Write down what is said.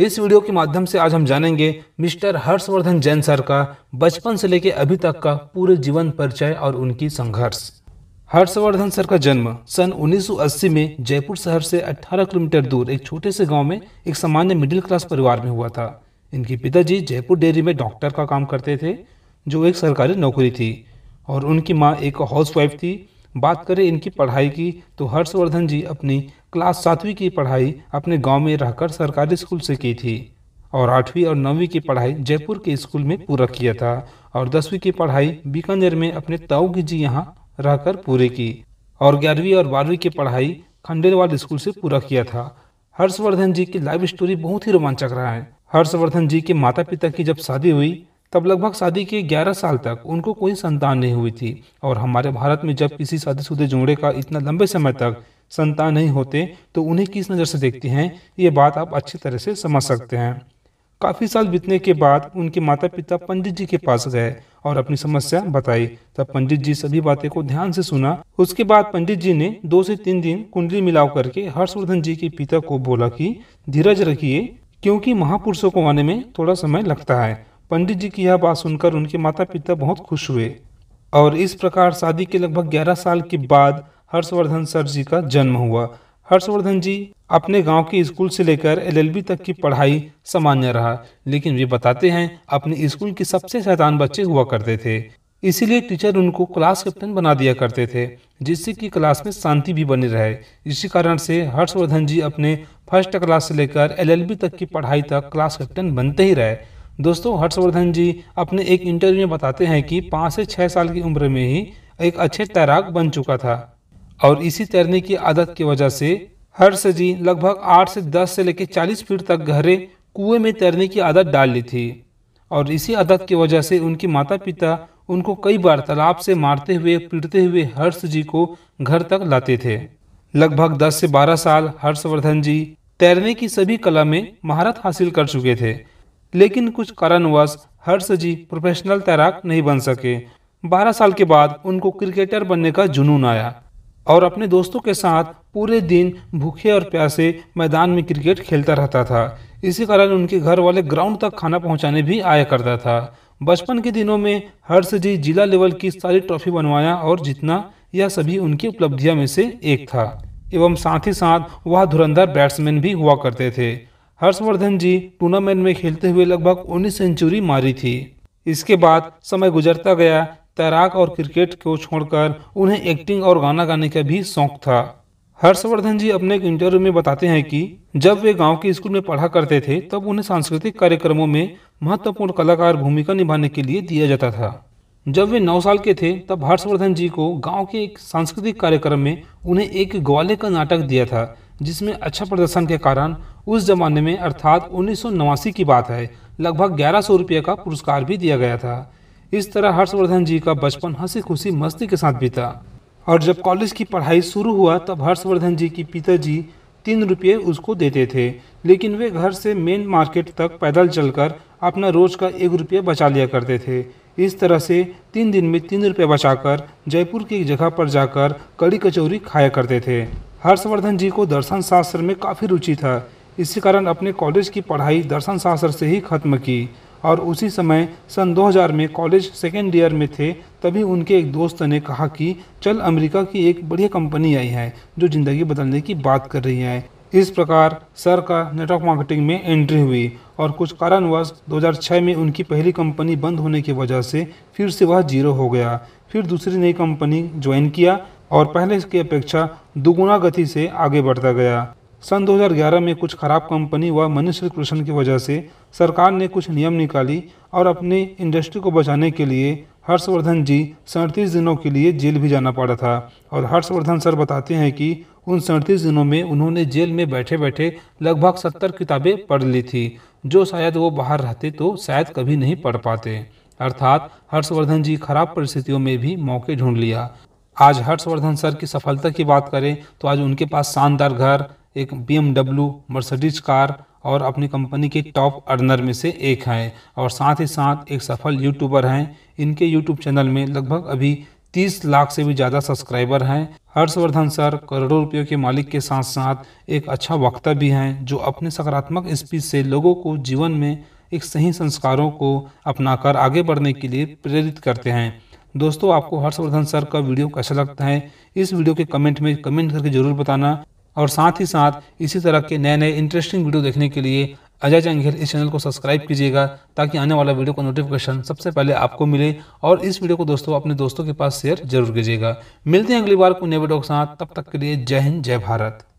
इस वीडियो के माध्यम से आज हम जानेंगे मिस्टर हर्षवर्धन जैन सर का बचपन से लेकर अभी तक का पूरे जीवन परिचय और उनकी संघर्ष हर्षवर्धन सर का जन्म सन 1980 में जयपुर शहर से 18 किलोमीटर दूर एक छोटे से गांव में एक सामान्य मिडिल क्लास परिवार में हुआ था इनके पिताजी जयपुर डेयरी में डॉक्टर का काम करते थे जो एक सरकारी नौकरी थी और उनकी माँ एक हाउसवाइफ थी बात करें इनकी पढ़ाई की तो हर्षवर्धन जी अपनी क्लास सातवीं की पढ़ाई अपने गांव में रहकर सरकारी स्कूल से की थी और आठवीं और नौवीं की पढ़ाई जयपुर के स्कूल में पूरा किया था और दसवीं की पढ़ाई बीकानेर में अपने ताऊ जी यहाँ रहकर पूरी की और ग्यारहवीं और बारहवीं की पढ़ाई खंडेलवाल स्कूल से पूरा किया था हर्षवर्धन जी की लाइफ स्टोरी बहुत ही रोमांचक रहा है हर्षवर्धन जी के माता पिता की जब शादी हुई तब लगभग शादी के 11 साल तक उनको कोई संतान नहीं हुई थी और हमारे भारत में जब किसी शादीशुदा जोड़े का इतना लंबे समय तक संतान नहीं होते तो उन्हें किस नज़र से देखते हैं ये बात आप अच्छी तरह से समझ सकते हैं काफ़ी साल बीतने के बाद उनके माता पिता पंडित जी के पास गए और अपनी समस्या बताई तब पंडित जी सभी बातें को ध्यान से सुना उसके बाद पंडित जी ने दो से तीन दिन कुंडली मिलाव करके हर्षवर्धन जी के पिता को बोला कि धीरज रखिए क्योंकि महापुरुषों को आने में थोड़ा समय लगता है पंडित जी की यह बात सुनकर उनके माता पिता बहुत खुश हुए और इस प्रकार शादी के लगभग 11 साल के बाद हर्षवर्धन सर जी का जन्म हुआ हर्षवर्धन जी अपने गांव के स्कूल से लेकर एलएलबी तक की पढ़ाई सामान्य रहा लेकिन वे बताते हैं अपने स्कूल के सबसे शैतान बच्चे हुआ करते थे इसीलिए टीचर उनको क्लास कैप्टन बना दिया करते थे जिससे कि क्लास में शांति भी बनी रहे इसी कारण से हर्षवर्धन जी अपने फर्स्ट क्लास से लेकर एलएलबी तक की पढ़ाई तक क्लास कैप्टन बनते ही रहे दोस्तों हर्षवर्धन जी अपने एक इंटरव्यू में बताते हैं कि पाँच से छः साल की उम्र में ही एक अच्छे तैराक बन चुका था और इसी तैरने की आदत की वजह से हर्ष जी लगभग आठ से दस से लेकर चालीस फीट तक गहरे कुएं में तैरने की आदत डाल ली थी और इसी आदत की वजह से उनके माता पिता उनको कई बार तालाब से मारते हुए पीटते हुए हर्ष जी को घर तक लाते थे लगभग 10 से 12 साल हर्षवर्धन जी तैरने की सभी कला में महारत हासिल कर चुके थे लेकिन कुछ कारणवश हर्ष जी प्रोफेशनल तैराक नहीं बन सके 12 साल के बाद उनको क्रिकेटर बनने का जुनून आया और अपने दोस्तों के साथ पूरे दिन भूखे और प्यासे मैदान में क्रिकेट खेलता रहता था इसी कारण उनके घर वाले ग्राउंड तक खाना पहुंचाने भी आया करता था बचपन के दिनों में हर्ष जी जिला लेवल की सारी ट्रॉफी बनवाया और जीतना यह सभी उनकी उपलब्धियां में से एक था एवं साथ ही साथ वह धुरंधर बैट्समैन भी हुआ करते थे हर्षवर्धन जी टूर्नामेंट में खेलते हुए लगभग उन्नीस सेंचुरी मारी थी इसके बाद समय गुजरता गया तैराक और क्रिकेट को छोड़कर उन्हें एक्टिंग और गाना गाने का भी शौक था हर्षवर्धन जी अपने एक इंटरव्यू में बताते हैं कि जब वे गांव के स्कूल में पढ़ा करते थे तब उन्हें सांस्कृतिक कार्यक्रमों में महत्वपूर्ण कलाकार भूमिका निभाने के लिए दिया जाता था जब वे नौ साल के थे तब हर्षवर्धन जी को गांव के एक सांस्कृतिक कार्यक्रम में उन्हें एक ग्वाले का नाटक दिया था जिसमें अच्छा प्रदर्शन के कारण उस जमाने में अर्थात उन्नीस की बात है लगभग ग्यारह सौ रुपये का पुरस्कार भी दिया गया था इस तरह हर्षवर्धन जी का बचपन हंसी खुशी मस्ती के साथ बीता और जब कॉलेज की पढ़ाई शुरू हुआ तब हर्षवर्धन जी की पिताजी तीन रुपये उसको देते थे लेकिन वे घर से मेन मार्केट तक पैदल चलकर अपना रोज का एक रुपये बचा लिया करते थे इस तरह से तीन दिन में तीन रुपये बचाकर जयपुर की एक जगह पर जाकर कड़ी कचौरी खाया करते थे हर्षवर्धन जी को दर्शन शास्त्र में काफ़ी रुचि था इसी कारण अपने कॉलेज की पढ़ाई दर्शन शास्त्र से ही खत्म की और उसी समय सन 2000 में कॉलेज सेकेंड ईयर में थे तभी उनके एक दोस्त ने कहा कि चल अमेरिका की एक बढ़िया कंपनी आई है जो ज़िंदगी बदलने की बात कर रही है इस प्रकार सर का नेटवर्क मार्केटिंग में एंट्री हुई और कुछ कारणवश 2006 में उनकी पहली कंपनी बंद होने की वजह से फिर से वह जीरो हो गया फिर दूसरी नई कंपनी ज्वाइन किया और पहले इसकी अपेक्षा दुगुना गति से आगे बढ़ता गया सन 2011 में कुछ खराब कंपनी व मनुष्य कृष्ण की वजह से सरकार ने कुछ नियम निकाली और अपने इंडस्ट्री को बचाने के लिए हर्षवर्धन जी सैंतीस दिनों के लिए जेल भी जाना पड़ा था और हर्षवर्धन सर बताते हैं कि उन सैंतीस दिनों में उन्होंने जेल में बैठे बैठे लगभग सत्तर किताबें पढ़ ली थी जो शायद वो बाहर रहते तो शायद कभी नहीं पढ़ पाते अर्थात हर्षवर्धन जी खराब परिस्थितियों में भी मौके ढूंढ लिया आज हर्षवर्धन सर की सफलता की बात करें तो आज उनके पास शानदार घर एक बी मर्सिडीज कार और अपनी कंपनी के टॉप अर्नर में से एक हैं और साथ ही साथ एक सफल यूट्यूबर हैं इनके यूट्यूब चैनल में लगभग अभी 30 लाख से भी ज़्यादा सब्सक्राइबर हैं हर्षवर्धन सर करोड़ों रुपयों के मालिक के साथ साथ एक अच्छा वक्ता भी हैं जो अपने सकारात्मक स्पीच से लोगों को जीवन में एक सही संस्कारों को अपनाकर आगे बढ़ने के लिए प्रेरित करते हैं दोस्तों आपको हर्षवर्धन सर का वीडियो कैसा लगता है इस वीडियो के कमेंट में कमेंट करके जरूर बताना और साथ ही साथ इसी तरह के नए नए इंटरेस्टिंग वीडियो देखने के लिए अजय जंगेर इस चैनल को सब्सक्राइब कीजिएगा ताकि आने वाला वीडियो का नोटिफिकेशन सबसे पहले आपको मिले और इस वीडियो को दोस्तों अपने दोस्तों के पास शेयर जरूर कीजिएगा मिलते हैं अगली बार को नए वीडियो के साथ तब तक के लिए जय हिंद जय भारत